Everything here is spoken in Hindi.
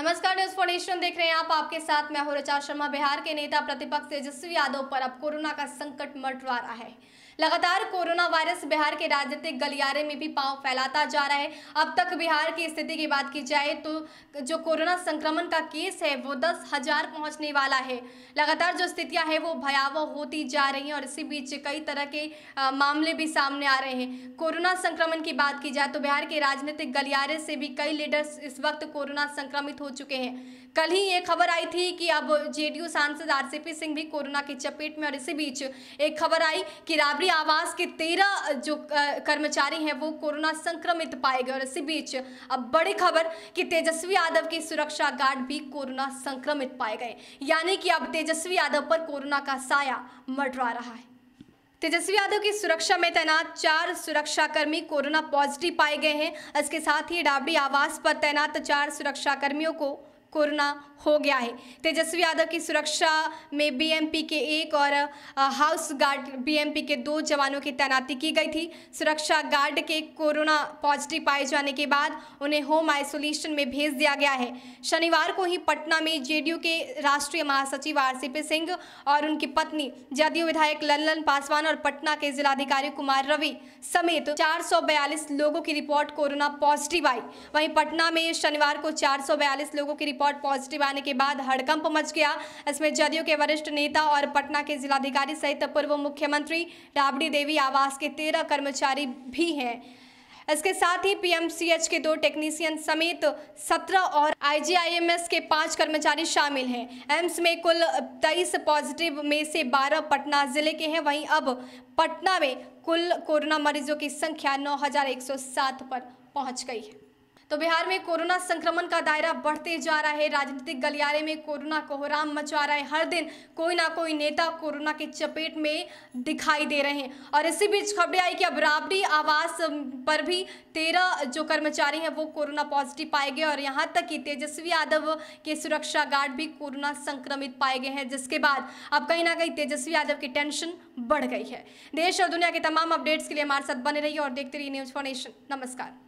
नमस्कार न्यूज फोर नेशन देख रहे हैं आप आपके साथ मैं हूं रचा शर्मा बिहार के नेता प्रतिपक्ष तेजस्वी यादव पर अब कोरोना का संकट मटवा रहा है लगातार कोरोना वायरस बिहार के राजनीतिक गलियारे में भी पांव फैलाता जा रहा है अब तक बिहार की स्थिति की बात की जाए तो जो कोरोना संक्रमण का केस है वो दस हजार पहुंचने वाला है लगातार जो स्थितियां हैं वो भयावह होती जा रही हैं और इसी बीच कई तरह के आ, मामले भी सामने आ रहे हैं कोरोना संक्रमण की बात की जाए तो बिहार के राजनीतिक गलियारे से भी कई लीडर्स इस वक्त कोरोना संक्रमित हो हो चुके हैं कल ही ये खबर आई थी कि अब जेडीयू सांसद आरसीपी सिंह भी कोरोना की चपेट में और इसी बीच एक खबर आई कि राबड़ी आवास के तेरह जो कर्मचारी हैं वो कोरोना संक्रमित पाए गए और इसी बीच अब बड़ी खबर कि तेजस्वी यादव के सुरक्षा गार्ड भी कोरोना संक्रमित पाए गए यानी कि अब तेजस्वी यादव पर कोरोना का साया मडरा रहा है तेजस्वी यादव की सुरक्षा में तैनात चार सुरक्षाकर्मी कोरोना पॉजिटिव पाए गए हैं इसके साथ ही डाबड़ी आवास पर तैनात चार सुरक्षाकर्मियों को कोरोना हो गया है तेजस्वी यादव की सुरक्षा में बीएमपी के एक और हाउस गार्ड बीएमपी के दो जवानों की तैनाती की गई थी सुरक्षा गार्ड के कोरोना पॉजिटिव पाए जाने के बाद उन्हें होम आइसोलेशन में भेज दिया गया है शनिवार को ही पटना में जेडीयू के राष्ट्रीय महासचिव आरसीपी सिंह और उनकी पत्नी जदयू विधायक लल्लन पासवान और पटना के जिलाधिकारी कुमार रवि समेत चार लोगों की रिपोर्ट कोरोना पॉजिटिव आई वहीं पटना में शनिवार को चार लोगों की रिपोर्ट पॉजिटिव आने के बाद हड़कंप मच गया इसमें जदयू के वरिष्ठ नेता और पटना के जिलाधिकारी सहित पूर्व मुख्यमंत्री राबड़ी देवी आवास के तेरह कर्मचारी भी हैं इसके साथ ही पीएमसीएच के दो टेक्नीशियन समेत सत्रह और आईजीआईएमएस के पांच कर्मचारी शामिल हैं एम्स में कुल तेईस पॉजिटिव में से बारह पटना जिले के हैं वहीं अब पटना में कुल कोरोना मरीजों की संख्या 9,107 पर पहुंच गई है तो बिहार में कोरोना संक्रमण का दायरा बढ़ते जा रहा है राजनीतिक गलियारे में कोरोना कोहराम मचा रहा है हर दिन कोई ना कोई नेता कोरोना के चपेट में दिखाई दे रहे हैं और इसी बीच खबरें आई कि अब राबड़ी आवास पर भी तेरह जो कर्मचारी हैं वो कोरोना पॉजिटिव पाए गए और यहाँ तक कि तेजस्वी यादव के सुरक्षा गार्ड भी कोरोना संक्रमित पाए गए हैं जिसके बाद अब कहीं ना कहीं तेजस्वी यादव की टेंशन बढ़ गई है देश और दुनिया के तमाम अपडेट्स के लिए हमारे साथ बने रही और देखते रहिए न्यूज फाउंडेशन नमस्कार